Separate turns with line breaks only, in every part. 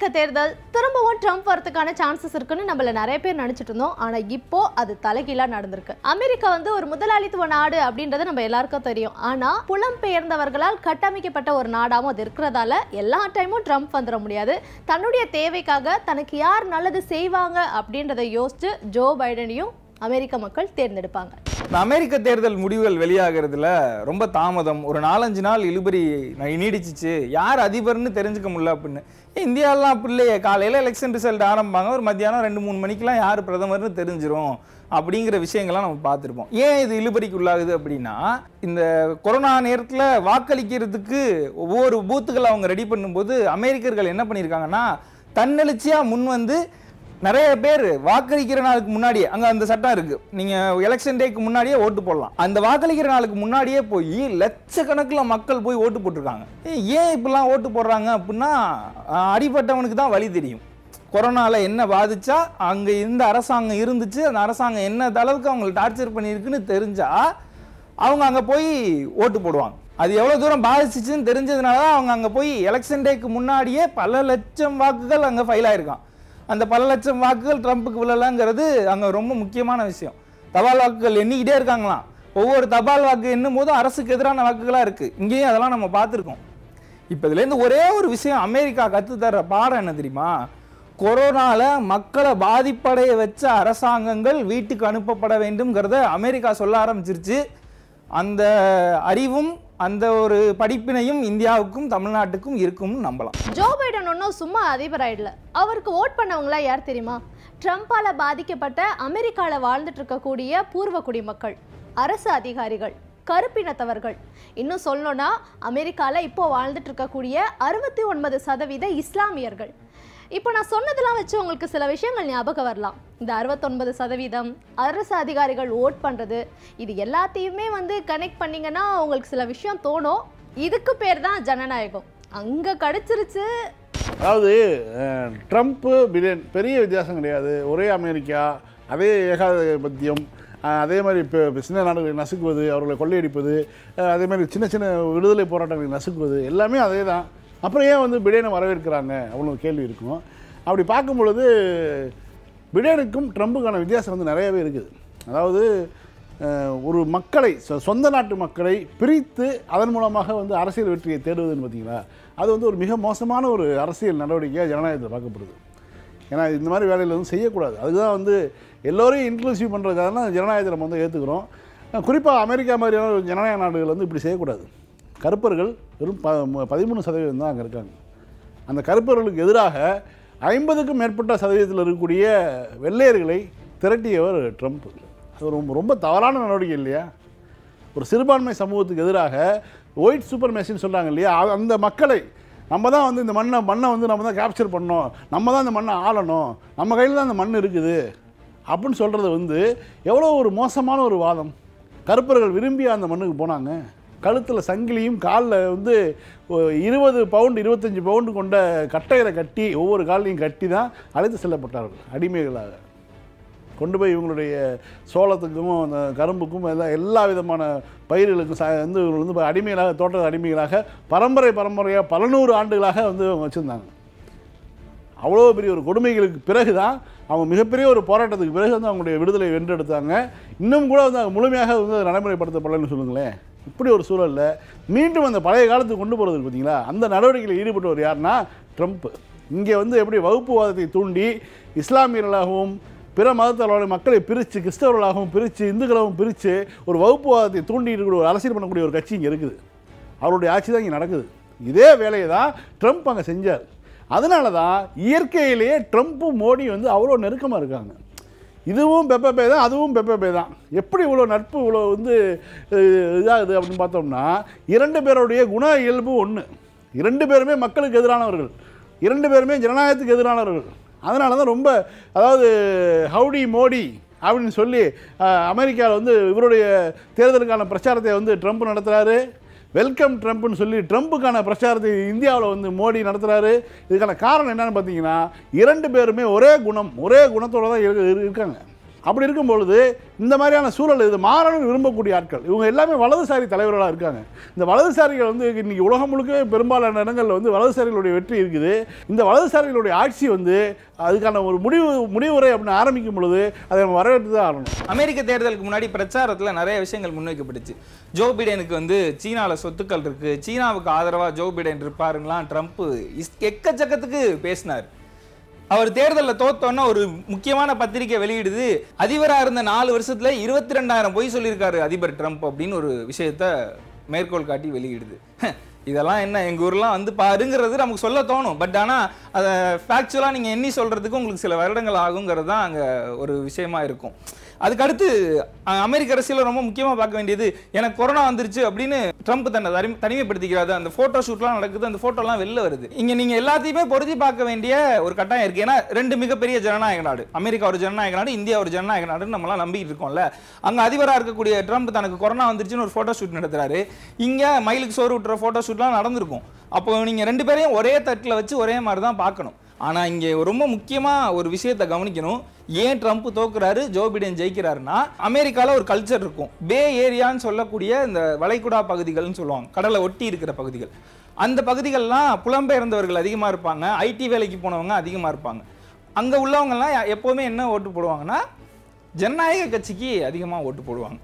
அமெரிக்க தேர்தல் திரும்பவும் ட்ரம்ப் வரதுக்கான சான்சஸ் இருக்குன்னு நம்மள நிறைய பேர் நினைச்சிட்டு இருந்தோம் ஆனா இப்போ அது தலைகீழா நடந்திருக்கு அமெரிக்கா வந்து ஒரு முதலாளித்துவ நாடு அப்படின்றது நம்ம எல்லாருக்கும் தெரியும் ஆனா பெயர்ந்தவர்களால் கட்டமைக்கப்பட்ட ஒரு நாடாகவும் அது இருக்கிறதால எல்லா டைமும் ட்ரம்ப் வந்துட முடியாது தன்னுடைய தேவைக்காக தனக்கு யார் நல்லது செய்வாங்க அப்படின்றத யோசிச்சு ஜோ பைடனையும் அமெரிக்க மக்கள் தேர்ந்தெடுப்பாங்க
அமெரிக்க தேர்தல் முடிவுகள் வெளியாகிறதுல ரொம்ப தாமதம் ஒரு நாலஞ்சு நாள் இழுபறி நீடிச்சிச்சு யார் அதிபர்னு தெரிஞ்சுக்க முடியல அப்படின்னு இந்தியாவிலாம் அப்படி இல்லையே காலையில் எலெக்ஷன் ரிசல்ட் ஆரம்பிப்பாங்க ஒரு மத்தியானம் ரெண்டு மூணு மணிக்கெலாம் யார் பிரதமர்னு தெரிஞ்சிடும் அப்படிங்கிற விஷயங்கள்லாம் நம்ம பார்த்துருப்போம் ஏன் இது இழுபறிக்கு உள்ளாகுது அப்படின்னா இந்த கொரோனா நேரத்தில் வாக்களிக்கிறதுக்கு ஒவ்வொரு பூத்துக்களை அவங்க ரெடி பண்ணும்போது அமெரிக்கர்கள் என்ன பண்ணியிருக்காங்கன்னா தன்னெழுச்சியாக முன் வந்து நிறைய பேர் வாக்களிக்கிற நாளுக்கு முன்னாடியே அங்கே அந்த சட்டம் இருக்கு நீங்க எலெக்ஷன் டேக்கு முன்னாடியே ஓட்டு போடலாம் அந்த வாக்களிக்கிற நாளுக்கு முன்னாடியே போய் லட்சக்கணக்கில் மக்கள் போய் ஓட்டு போட்டிருக்காங்க ஏன் இப்பெல்லாம் ஓட்டு போடுறாங்க அப்படின்னா அடிப்பட்டவனுக்கு தான் வழி தெரியும் கொரோனாவில் என்ன பாதிச்சா அங்கே இருந்த அரசாங்கம் இருந்துச்சு அந்த அரசாங்கம் என்ன அளவுக்கு அவங்களை டார்ச்சர் பண்ணியிருக்குன்னு தெரிஞ்சால் அவங்க அங்கே போய் ஓட்டு போடுவாங்க அது எவ்வளோ தூரம் பாதிச்சிச்சுன்னு தெரிஞ்சதுனால தான் அவங்க அங்கே போய் எலெக்ஷன் டேக்கு முன்னாடியே பல லட்சம் வாக்குகள் அங்கே ஃபைல் ஆயிருக்கான் அந்த பல லட்சம் வாக்குகள் ட்ரம்ப்புக்கு விழலைங்கிறது அங்கே ரொம்ப முக்கியமான விஷயம் தபால் வாக்குகள் எண்ணிக்கிட்டே இருக்காங்களாம் ஒவ்வொரு தபால் வாக்கு எண்ணும் போதும் அரசுக்கு எதிரான வாக்குகளாக இருக்குது இங்கேயும் அதெல்லாம் நம்ம பார்த்துருக்கோம் இப்போ இதுலேருந்து ஒரே ஒரு விஷயம் அமெரிக்கா கற்றுத்தர்ற பாடம் என்ன தெரியுமா கொரோனாவில் மக்களை பாதிப்படைய வச்ச அரசாங்கங்கள் வீட்டுக்கு அனுப்பப்பட வேண்டும்ங்கிறத அமெரிக்கா சொல்ல ஆரம்பிச்சிருச்சு அந்த அறிவும் அந்த ஒரு படிப்பினையும் இந்தியாவுக்கும் தமிழ்நாட்டுக்கும் இருக்கும்னு நம்பலாம்
ஜோ பைடன் ஒன்றும் சும்மா அதிபர் ஆயிடல அவருக்கு ஓட் பண்ணவங்களா யார் தெரியுமா ட்ரம்ப்பால் பாதிக்கப்பட்ட அமெரிக்காவில் வாழ்ந்துட்டு இருக்கக்கூடிய பூர்வ குடிமக்கள் அரசு அதிகாரிகள் கருப்பினத்தவர்கள் இன்னும் சொல்லணும்னா அமெரிக்காவில் இப்போ வாழ்ந்துட்டு இருக்கக்கூடிய அறுபத்தி ஒன்பது சதவீத இஸ்லாமியர்கள் இப்போ நான் சொன்னதெல்லாம் வச்சு உங்களுக்கு சில விஷயங்கள் ஞாபகம் வரலாம் இந்த அறுபத்தொன்பது சதவீதம் அரசு அதிகாரிகள் ஓட் பண்ணுறது இது எல்லாத்தையுமே வந்து கனெக்ட் பண்ணிங்கன்னா உங்களுக்கு சில விஷயம் தோணும் இதுக்கு பேர் தான் ஜனநாயகம் அங்கே கிடச்சிருச்சு
அதாவது ட்ரம்ப்பு பிரியன் பெரிய வித்தியாசம் கிடையாது ஒரே அமெரிக்கா அதே ஏகாதிபத்தியம் அதே மாதிரி இப்போ சின்ன நாடுகளை நசுக்குவது அவர்களை கொள்ளையடிப்பது அதே மாதிரி சின்ன சின்ன விடுதலை போராட்டங்களை நசுக்குவது எல்லாமே அதே தான் அப்புறம் ஏன் வந்து பிடேனை வரவேற்கிறாங்க அவ்வளோ கேள்வி இருக்கும் அப்படி பார்க்கும் பொழுது பிடேனுக்கும் ட்ரம்புக்கான வித்தியாசம் வந்து நிறையவே இருக்குது அதாவது ஒரு மக்களை சொந்த நாட்டு மக்களை பிரித்து அதன் மூலமாக வந்து அரசியல் வெற்றியை தேடுவதுன்னு பார்த்தீங்களா அது வந்து ஒரு மிக மோசமான ஒரு அரசியல் நடவடிக்கையாக ஜனநாயகத்தில் பார்க்கப்படுது ஏன்னா இந்த மாதிரி வேலையில் வந்து செய்யக்கூடாது அதுதான் வந்து எல்லோரையும் இன்க்ளூசிவ் பண்ணுறதுக்காக தான் ஜனநாயகத்தை நம்ம வந்து ஏற்றுக்கிறோம் குறிப்பாக அமெரிக்கா மாதிரியான ஜனநாயக நாடுகள் வந்து இப்படி செய்யக்கூடாது கருப்பர்கள் வெறும் ப பதிமூணு சதவீதம் தான் அங்கே இருக்காங்க அந்த கருப்பர்களுக்கு எதிராக ஐம்பதுக்கும் மேற்பட்ட சதவீதத்தில் இருக்கக்கூடிய வெள்ளையர்களை திரட்டியவர் ட்ரம்ப் அது ரொம்ப ரொம்ப தவறான நடவடிக்கை இல்லையா ஒரு சிறுபான்மை சமூகத்துக்கு எதிராக ஒயிட் சூப்பர் மெஷின் சொல்கிறாங்க இல்லையா அந்த மக்களை நம்ம தான் வந்து இந்த மண்ணை மண்ணை வந்து நம்ம தான் கேப்சர் பண்ணோம் நம்ம தான் இந்த மண்ணை ஆளணும் நம்ம கையில் தான் இந்த மண் இருக்குது அப்படின்னு சொல்கிறது வந்து எவ்வளோ ஒரு மோசமான ஒரு வாதம் கருப்பர்கள் விரும்பி அந்த மண்ணுக்கு போனாங்க கழுத்தில் சங்கிலியும் காலில் வந்து இருபது பவுண்டு இருபத்தஞ்சி பவுண்டு கொண்ட கட்டையரை கட்டி ஒவ்வொரு காலையும் கட்டி தான் அழைத்து செல்லப்பட்டார்கள் அடிமைகளாக கொண்டு போய் இவங்களுடைய சோளத்துக்கும் அந்த கரும்புக்கும் எல்லாம் எல்லா விதமான பயிர்களுக்கும் ச வந்து இவங்க வந்து அடிமைகளாக தோட்ட அடிமைகளாக பரம்பரை பரம்பரையாக பல நூறு ஆண்டுகளாக வந்து அவங்க வச்சுருந்தாங்க அவ்வளோ பெரிய ஒரு கொடுமைகளுக்கு பிறகு தான் அவங்க மிகப்பெரிய ஒரு போராட்டத்துக்கு பிறகு வந்து அவங்களுடைய விடுதலை வென்றெடுத்தாங்க இன்னும் கூட வந்து அவங்க முழுமையாக வந்து நடைமுறைப்படுத்தப்படலைன்னு சொல்லுங்களேன் இப்படி ஒரு சூழலில் மீண்டும் அந்த பழைய காலத்துக்கு கொண்டு போகிறதுக்கு பார்த்தீங்களா அந்த நடவடிக்கையில் ஈடுபட்டவர் யாருன்னா ட்ரம்ப் இங்கே வந்து எப்படி வகுப்புவாதத்தை தூண்டி இஸ்லாமியர்களாகவும் பிற மதத்தவர்களோட மக்களை பிரித்து கிறிஸ்தவர்களாகவும் பிரித்து இந்துக்களாகவும் பிரித்து ஒரு வகுப்புவாதத்தை தூண்டி இருக்கக்கூடிய ஒரு அரசியல் பண்ணக்கூடிய ஒரு கட்சி இங்கே இருக்குது அவருடைய ஆட்சி தான் இங்கே நடக்குது இதே வேலையை தான் ட்ரம்ப் அங்கே செஞ்சார் அதனால தான் இயற்கையிலேயே ட்ரம்ப்பும் மோடி வந்து அவ்வளோ நெருக்கமாக இருக்காங்க இதுவும் பெப்ப பே தான் அதுவும் பெப்ப பே தான் எப்படி இவ்வளோ நட்பு இவ்வளோ வந்து இதாகுது அப்படின்னு பார்த்தோம்னா இரண்டு பேருடைய குண இயல்பு ஒன்று இரண்டு பேருமே மக்களுக்கு எதிரானவர்கள் இரண்டு பேருமே ஜனநாயகத்துக்கு எதிரானவர்கள் அதனால தான் ரொம்ப அதாவது ஹவுடி மோடி அப்படின்னு சொல்லி அமெரிக்காவில் வந்து இவருடைய தேர்தலுக்கான பிரச்சாரத்தை வந்து ட்ரம்ப் நடத்துகிறாரு வெல்கம் ட்ரம்ப்னு சொல்லி ட்ரம்ப்புக்கான பிரச்சாரத்தை இந்தியாவில் வந்து மோடி நடத்துகிறாரு இதுக்கான காரணம் என்னன்னு பார்த்தீங்கன்னா இரண்டு பேருமே ஒரே குணம் ஒரே குணத்தோடு தான் இருக்காங்க அப்படி இருக்கும் பொழுது இந்த மாதிரியான சூழல் இது மாறணும் விரும்பக்கூடிய ஆட்கள் இவங்க எல்லாமே வலதுசாரி தலைவர்களாக இருக்காங்க இந்த வலதுசாரிகள் வந்து இன்றைக்கி உலகம் முழுக்கவே பெரும்பாலான இடங்களில் வந்து வலதுசாரிகளுடைய வெற்றி இருக்குது இந்த வலதுசாரிகளுடைய ஆட்சி வந்து அதுக்கான ஒரு முடிவு முடிவுரை அப்படின்னு ஆரம்பிக்கும் பொழுது அதை நம்ம வரவேற்று தான் ஆகணும்
அமெரிக்க தேர்தலுக்கு முன்னாடி பிரச்சாரத்தில் நிறைய விஷயங்கள் முன்வைக்கப்பட்டுச்சு ஜோ பிடனுக்கு வந்து சீனாவில் சொத்துக்கள் இருக்குது சீனாவுக்கு ஆதரவாக ஜோ பிடன் இருப்பாருங்களாம் ட்ரம்ப் எக்கச்சக்கத்துக்கு பேசினார் அவர் தேர்தலில் தோத்தோன்னா ஒரு முக்கியமான பத்திரிகை வெளியிடுது அதிபராக இருந்த நாலு வருஷத்தில் இருபத்தி ரெண்டாயிரம் பொய் சொல்லியிருக்காரு அதிபர் ட்ரம்ப் அப்படின்னு ஒரு விஷயத்த மேற்கோள் காட்டி வெளியிடுது இதெல்லாம் என்ன எங்கள் ஊர்லாம் வந்து பாருங்கிறது நமக்கு சொல்ல தோணும் பட் ஆனால் அதை ஃபேக்சுவலாக நீங்கள் எண்ணி சொல்கிறதுக்கு உங்களுக்கு சில வருடங்கள் ஆகுங்கிறது தான் அங்கே ஒரு விஷயமா இருக்கும் அதுக்கடுத்து அமெரிக்க அரசியலில் ரொம்ப முக்கியமாக பார்க்க வேண்டியது எனக்கு கொரோனா வந்துருச்சு அப்படின்னு ட்ரம்ப் தன்னை தனி தனிமைப்படுத்திக்கிறாரு அந்த ஃபோட்டோ ஷூட்லாம் நடக்குது அந்த ஃபோட்டோலாம் வெளில வருது இங்கே நீங்கள் எல்லாத்தையுமே பொருதி பார்க்க வேண்டிய ஒரு கட்டாயம் இருக்குது ஏன்னா ரெண்டு மிகப்பெரிய ஜனநாயக நாடு அமெரிக்கா ஒரு ஜனநாயக நாடு இந்தியா ஒரு ஜனநாயக நாடுன்னு நம்மளாம் நம்பிக்கிட்டு இருக்கோம்ல அங்கே அதிபராக இருக்கக்கூடிய ட்ரம்ப் தனக்கு கொரோனா வந்துருச்சுன்னு ஒரு ஃபோட்டோ ஷூட் நடத்துகிறாரு இங்கே மயிலுக்கு சோறு விட்டுற ஃபோட்டோ ஷூட்லாம் நடந்திருக்கும் அப்போ நீங்கள் ரெண்டு பேரையும் ஒரே தட்டில் வச்சு ஒரே மாதிரி தான் பார்க்கணும் ஆனால் இங்கே ரொம்ப முக்கியமாக ஒரு விஷயத்தை கவனிக்கணும் ஏன் ட்ரம்ப் தோக்குறாரு ஜோ பிடன் ஜெயிக்கிறாருன்னா அமெரிக்காவில் ஒரு கல்ச்சர் இருக்கும் பே ஏரியான்னு சொல்லக்கூடிய இந்த வளைகுடா பகுதிகள்னு சொல்லுவாங்க கடலை ஒட்டி இருக்கிற பகுதிகள் அந்த பகுதிகள்லாம் புலம்பெயர்ந்தவர்கள் அதிகமாக இருப்பாங்க ஐடி வேலைக்கு போனவங்க அதிகமாக இருப்பாங்க அங்கே உள்ளவங்கெல்லாம் எப்போவுமே என்ன ஓட்டு போடுவாங்கன்னா ஜனநாயக கட்சிக்கு அதிகமாக ஓட்டு போடுவாங்க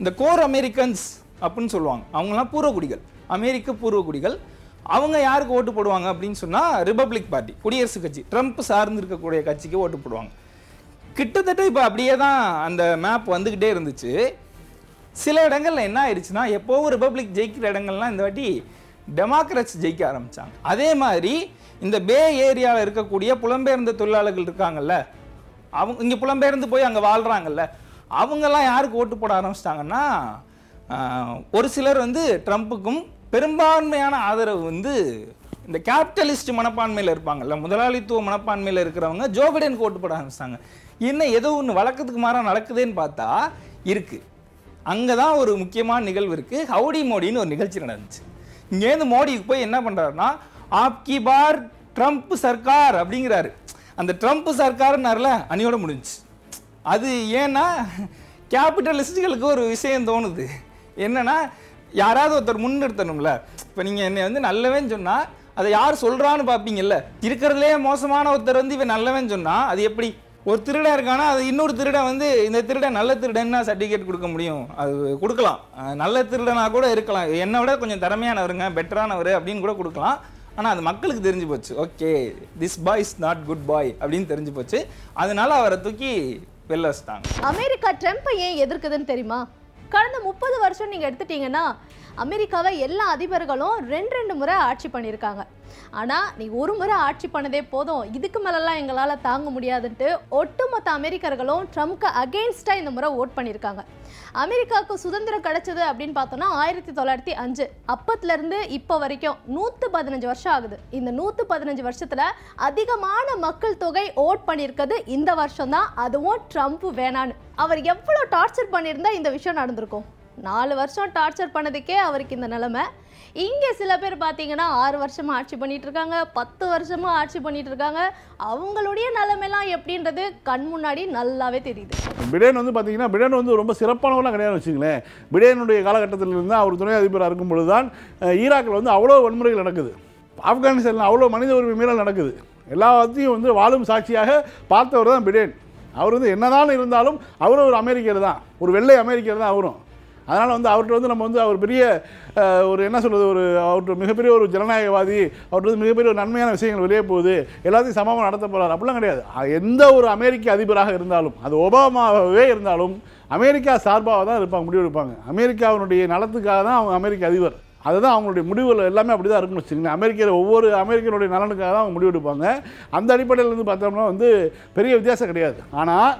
இந்த கோர் அமெரிக்கன்ஸ் அப்படின்னு சொல்லுவாங்க அவங்களாம் பூர்வகுடிகள் அமெரிக்க பூர்வகுடிகள் அவங்க யாருக்கு ஓட்டு போடுவாங்க அப்படின்னு சொன்னால் ரிபப்ளிக் பார்ட்டி குடியரசுக் கட்சி ட்ரம்ப் சார்ந்து இருக்கக்கூடிய கட்சிக்கு ஓட்டு போடுவாங்க கிட்டத்தட்ட இப்போ அப்படியே தான் அந்த மேப் வந்துக்கிட்டே இருந்துச்சு சில இடங்களில் என்ன ஆயிடுச்சுன்னா எப்போவும் ரிபப்ளிக் ஜெயிக்கிற இடங்கள்லாம் இந்த வாட்டி டெமோக்ரட்ஸ் ஜெயிக்க ஆரம்பித்தாங்க அதே மாதிரி இந்த பே ஏரியாவில் இருக்கக்கூடிய புலம்பெயர்ந்த தொழிலாளர்கள் இருக்காங்கல்ல அவங்க இங்கே புலம்பெயர்ந்து போய் அங்கே வாழ்கிறாங்கல்ல அவங்கெல்லாம் யாருக்கு ஓட்டு போட ஆரம்பிச்சிட்டாங்கன்னா ஒரு சிலர் வந்து ட்ரம்ப்புக்கும் பெரும்பான்மையான ஆதரவு வந்து இந்த கேபிட்டலிஸ்ட் மனப்பான்மையில் இருப்பாங்கல்ல முதலாளித்துவ மனப்பான்மையில் இருக்கிறவங்க ஜோபிடன் கோட்டு போட ஆரம்பிச்சாங்க என்ன ஏதோ ஒன்று வழக்கத்துக்கு மாறாக நடக்குதுன்னு பார்த்தா இருக்குது அங்கே தான் ஒரு முக்கியமான நிகழ்வு இருக்குது ஹவுடி மோடின்னு ஒரு நிகழ்ச்சி நடந்துச்சு இங்கேருந்து மோடிக்கு போய் என்ன பண்ணுறாருன்னா ஆப்கி பார் ட்ரம்ப் சர்க்கார் அப்படிங்கிறாரு அந்த ட்ரம்ப் சர்க்கார்னார்ல அணியோட முடிஞ்சு அது ஏன்னா கேபிட்டலிஸ்டுகளுக்கு ஒரு விஷயம் தோணுது என்னென்னா யாராவது ஒருத்தர் முன்னிறுத்தணும்ல இப்போ நீங்கள் என்னை வந்து நல்லவேன்னு சொன்னால் அதை யார் சொல்கிறான்னு பார்ப்பீங்கல்ல இருக்கிறதுலே மோசமான ஒருத்தர் வந்து இவன் நல்லவன் சொன்னால் அது எப்படி ஒரு திருடன் இருக்கானா அது இன்னொரு திருடன் வந்து இந்த திருடன் நல்ல திருடன்னா சர்டிஃபிகேட் கொடுக்க முடியும் அது கொடுக்கலாம் நல்ல திருடனாக கூட இருக்கலாம் என்னை விட கொஞ்சம் திறமையானவருங்க பெட்டரானவர் அப்படின்னு கூட கொடுக்கலாம் ஆனால் அது மக்களுக்கு தெரிஞ்சு போச்சு okay this boy is not good boy அப்படின்னு தெரிஞ்சு போச்சு அதனால அவரை தூக்கி வெளில வச்சுட்டாங்க
அமெரிக்கா ட்ரம்ப் ஏன் எதிர்க்குதுன்னு தெரியுமா கடந்த முப்பது வருஷம் நீங்கள் எடுத்துட்டீங்கன்னா அமெரிக்காவை எல்லா அதிபர்களும் ரெண்டு ரெண்டு முறை ஆட்சி பண்ணியிருக்காங்க ஆனால் நீ ஒரு முறை ஆட்சி பண்ணதே போதும் இதுக்கு மேலெல்லாம் எங்களால் தாங்க முடியாதுன்ட்டு ஒட்டுமொத்த அமெரிக்கர்களும் ட்ரம்ப்க்கு அகெயின்ஸ்டாக இந்த முறை ஓட் பண்ணியிருக்காங்க அமெரிக்காவுக்கு சுதந்திரம் கிடைச்சது அப்படின்னு பார்த்தோன்னா ஆயிரத்தி தொள்ளாயிரத்தி அஞ்சு அப்பத்துலேருந்து இப்போ வரைக்கும் நூற்று பதினஞ்சு வருஷம் ஆகுது இந்த நூற்று பதினஞ்சு வருஷத்தில் அதிகமான மக்கள் தொகை ஓட் பண்ணியிருக்கிறது இந்த வருஷம்தான் அதுவும் ட்ரம்ப் வேணான்னு அவர் எவ்வளோ டார்ச்சர் பண்ணியிருந்தால் இந்த விஷயம் நடந்திருக்கும் நாலு வருஷம் டார்ச்சர் பண்ணதுக்கே அவருக்கு இந்த நிலமை இங்கே சில பேர் பார்த்தீங்கன்னா ஆறு வருஷமாக ஆட்சி பண்ணிட்டு இருக்காங்க பத்து வருஷமாக ஆட்சி பண்ணிட்டு இருக்காங்க அவங்களுடைய நிலைமைலாம் எப்படின்றது கண் முன்னாடி நல்லாவே தெரியுது
பிடேன் வந்து பார்த்தீங்கன்னா பிடேன் வந்து ரொம்ப சிறப்பானவங்களாம் கிடையாது வச்சுங்களேன் பிடேனுடைய காலகட்டத்தில் இருந்து அவர் துணை அதிபராக இருக்கும் பொழுது தான் ஈராக்கில் வந்து அவ்வளோ வன்முறைகள் நடக்குது ஆப்கானிஸ்தானில் அவ்வளோ மனித உரிமை மீறல் நடக்குது எல்லாத்தையும் வந்து வாழும் சாட்சியாக பார்த்தவர் தான் பிடேன் அவர் வந்து என்னதான் இருந்தாலும் அவரும் ஒரு அமெரிக்கர் தான் ஒரு வெள்ளை அமெரிக்கர் தான் அவரும் அதனால் வந்து அவர்கிட்ட வந்து நம்ம வந்து அவர் பெரிய ஒரு என்ன சொல்கிறது ஒரு அவர்கிட்ட மிகப்பெரிய ஒரு ஜனநாயகவாதி அவர்கிட்ட வந்து மிகப்பெரிய ஒரு நன்மையான விஷயங்கள் வெளியே போகுது எல்லாத்தையும் சமமாக நடத்த போகிறார் அப்படிலாம் கிடையாது எந்த ஒரு அமெரிக்க அதிபராக இருந்தாலும் அது ஒபாமாவே இருந்தாலும் அமெரிக்கா சார்பாக தான் இருப்பாங்க முடிவு எடுப்பாங்க அமெரிக்காவினுடைய நலத்துக்காக தான் அவங்க அமெரிக்க அதிபர் அதுதான் அவங்களுடைய முடிவுகள் எல்லாமே அப்படி தான் இருக்குன்னு வச்சுக்கோங்க அமெரிக்க ஒவ்வொரு அமெரிக்கனுடைய நலனுக்காக தான் அவங்க முடிவெடுப்பாங்க அந்த அடிப்படையிலேருந்து பார்த்தோம்னா வந்து பெரிய வித்தியாசம் கிடையாது ஆனால்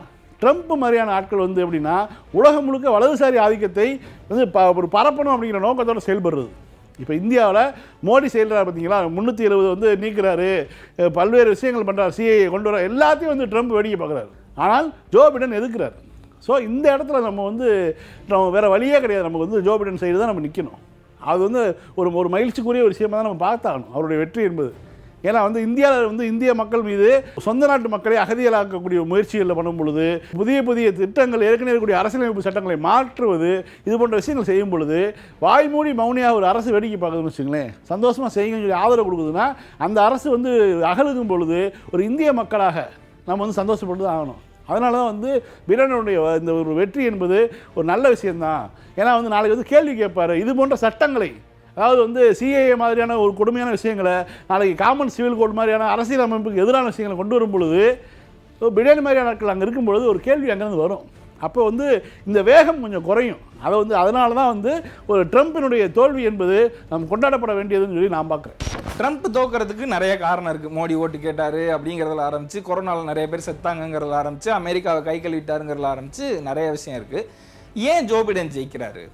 ட்ரம்ப் மாதிரியான ஆட்கள் வந்து எப்படின்னா உலகம் முழுக்க வலதுசாரி ஆதிக்கத்தை வந்து ப ஒரு பரப்பணும் அப்படிங்கிற நோக்கத்தோடு செயல்படுறது இப்போ இந்தியாவில் மோடி செய்கிறார் பார்த்தீங்களா முந்நூற்றி எழுபது வந்து நீக்கிறாரு பல்வேறு விஷயங்கள் பண்ணுறாரு சிஐ கொண்டு வர எல்லாத்தையும் வந்து ட்ரம்ப் வேடிக்கை பார்க்குறாரு ஆனால் ஜோ பிடன் எதுக்குறாரு ஸோ இந்த இடத்துல நம்ம வந்து நம்ம வேறு வழியே கிடையாது நமக்கு வந்து ஜோ பிடன் செய்து தான் நம்ம நிற்கணும் அது வந்து ஒரு ஒரு மகிழ்ச்சிக்குரிய ஒரு விஷயமாக தான் நம்ம பார்த்தாகணும் அவருடைய வெற்றி என்பது ஏன்னா வந்து இந்தியாவில் வந்து இந்திய மக்கள் மீது சொந்த நாட்டு மக்களை அகதியலாக்கக்கூடிய முயற்சிகளில் பண்ணும் பொழுது புதிய புதிய திட்டங்கள் ஏற்கனவே இருக்கக்கூடிய அரசியலமைப்பு சட்டங்களை மாற்றுவது இது போன்ற விஷயங்கள் செய்யும் பொழுது வாய்மூடி மௌனியாக ஒரு அரசு வேடிக்கை பார்க்குதுன்னு வச்சுங்களேன் சந்தோஷமாக செய்யுங்க சொல்லி ஆதரவு கொடுக்குதுன்னா அந்த அரசு வந்து அகழுகும் பொழுது ஒரு இந்திய மக்களாக நம்ம வந்து சந்தோஷப்பட்டு தான் ஆகணும் அதனால தான் வந்து வீரனுடைய இந்த ஒரு வெற்றி என்பது ஒரு நல்ல விஷயந்தான் ஏன்னா வந்து நாளைக்கு வந்து கேள்வி கேட்பார் இது போன்ற சட்டங்களை அதாவது வந்து சிஏஏ மாதிரியான ஒரு கொடுமையான விஷயங்களை நாளைக்கு காமன் சிவில் கோட் மாதிரியான அரசியல் அமைப்புக்கு எதிரான விஷயங்களை கொண்டு வரும் பொழுது பிரியாணி மாதிரியான ஆட்கள் அங்கே இருக்கும் பொழுது ஒரு கேள்வி அங்கேருந்து வரும் அப்போ வந்து இந்த வேகம் கொஞ்சம் குறையும் அதை வந்து அதனால தான் வந்து ஒரு ட்ரம்ப்பினுடைய தோல்வி என்பது நம்ம கொண்டாடப்பட வேண்டியதுன்னு சொல்லி நான் பார்க்குறேன் ட்ரம்ப்
தோக்கிறதுக்கு நிறைய காரணம் இருக்குது மோடி ஓட்டு கேட்டார் அப்படிங்கிறதுல ஆரம்பித்து கொரோனாவில் நிறைய பேர் செத்தாங்கிறதுல ஆரம்பித்து அமெரிக்காவை கை கழுவிட்டாருங்கிறதுல ஆரம்பித்து நிறைய விஷயம் இருக்குது ஏன் ஜோ பிடன் ஜெயிக்கிறாரு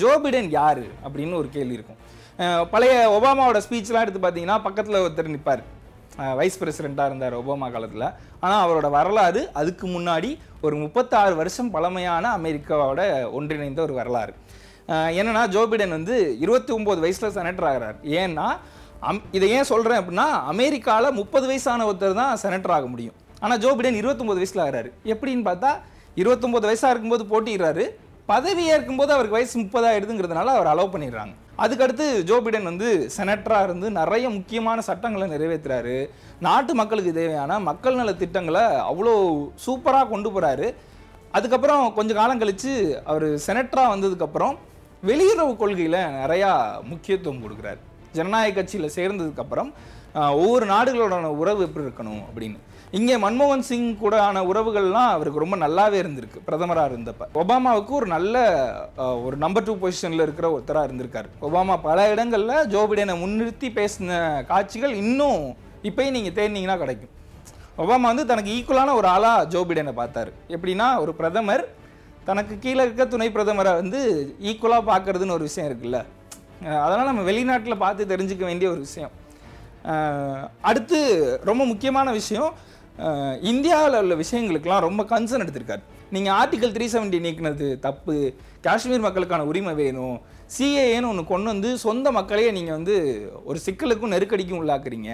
ஜோ பிடன் யார் அப்படின்னு ஒரு கேள்வி இருக்கும் பழைய ஒபாமாவோட ஸ்பீச்லாம் எடுத்து பார்த்தீங்கன்னா பக்கத்தில் ஒருத்தர் நிற்பார் வைஸ் பிரசிடெண்ட்டாக இருந்தார் ஒபாமா காலத்தில் ஆனால் அவரோட வரலாறு அதுக்கு முன்னாடி ஒரு முப்பத்தாறு வருஷம் பழமையான அமெரிக்காவோட ஒன்றிணைந்த ஒரு வரலாறு என்னென்னா ஜோ பிடன் வந்து இருபத்தி ஒம்பது வயசில் செனட்டர் ஆகிறார் ஏன்னா அம் இதை ஏன் சொல்கிறேன் அப்படின்னா அமெரிக்காவில் முப்பது வயசான ஒருத்தர் தான் செனட்டர் ஆக முடியும் ஆனால் ஜோ பிடன் இருபத்தொம்போது வயசில் ஆகிறாரு எப்படின்னு பார்த்தா இருபத்தொம்போது வயசாக இருக்கும்போது போட்டிடுறாரு பதவி ஏற்கும் போது அவருக்கு வயசு எடுதுங்கிறதுனால அவர் அலோவ் பண்ணிடுறாங்க அதுக்கடுத்து ஜோ பிடன் வந்து செனட்டராக இருந்து நிறைய முக்கியமான சட்டங்களை நிறைவேற்றுறாரு நாட்டு மக்களுக்கு தேவையான மக்கள் நல திட்டங்களை அவ்வளோ சூப்பராக கொண்டு போகிறாரு அதுக்கப்புறம் கொஞ்சம் காலம் கழித்து அவர் செனட்டராக வந்ததுக்கப்புறம் வெளியுறவு கொள்கையில் நிறையா முக்கியத்துவம் கொடுக்குறாரு ஜனநாயக கட்சியில் சேர்ந்ததுக்கப்புறம் ஒவ்வொரு நாடுகளோட உறவு எப்படி இருக்கணும் அப்படின்னு இங்கே மன்மோகன் சிங் கூட ஆன உறவுகள்லாம் அவருக்கு ரொம்ப நல்லாவே இருந்திருக்கு பிரதமராக இருந்தப்ப ஒபாமாவுக்கு ஒரு நல்ல ஒரு நம்பர் டூ பொசிஷனில் இருக்கிற ஒருத்தராக இருந்திருக்காரு ஒபாமா பல இடங்களில் ஜோ பிடனை முன்னிறுத்தி பேசின காட்சிகள் இன்னும் இப்போயும் நீங்கள் தேர்ந்தீங்கன்னா கிடைக்கும் ஒபாமா வந்து தனக்கு ஈக்குவலான ஒரு ஆளாக ஜோ பிடனை பார்த்தாரு எப்படின்னா ஒரு பிரதமர் தனக்கு கீழே இருக்க துணை பிரதமரை வந்து ஈக்குவலாக பார்க்குறதுன்னு ஒரு விஷயம் இருக்குல்ல அதனால் நம்ம வெளிநாட்டில் பார்த்து தெரிஞ்சுக்க வேண்டிய ஒரு விஷயம் அடுத்து ரொம்ப முக்கியமான விஷயம் இந்தியாவில் உள்ள விஷயங்களுக்கெல்லாம் ரொம்ப கன்சர்ன் எடுத்திருக்காரு நீங்கள் ஆர்டிகல் த்ரீ செவன்டி நீக்கினது தப்பு காஷ்மீர் மக்களுக்கான உரிமை வேணும் சிஏஏன்னு ஒன்று கொண்டு வந்து சொந்த மக்களையே நீங்கள் வந்து ஒரு சிக்கலுக்கும் நெருக்கடிக்கும் உள்ளாக்குறீங்க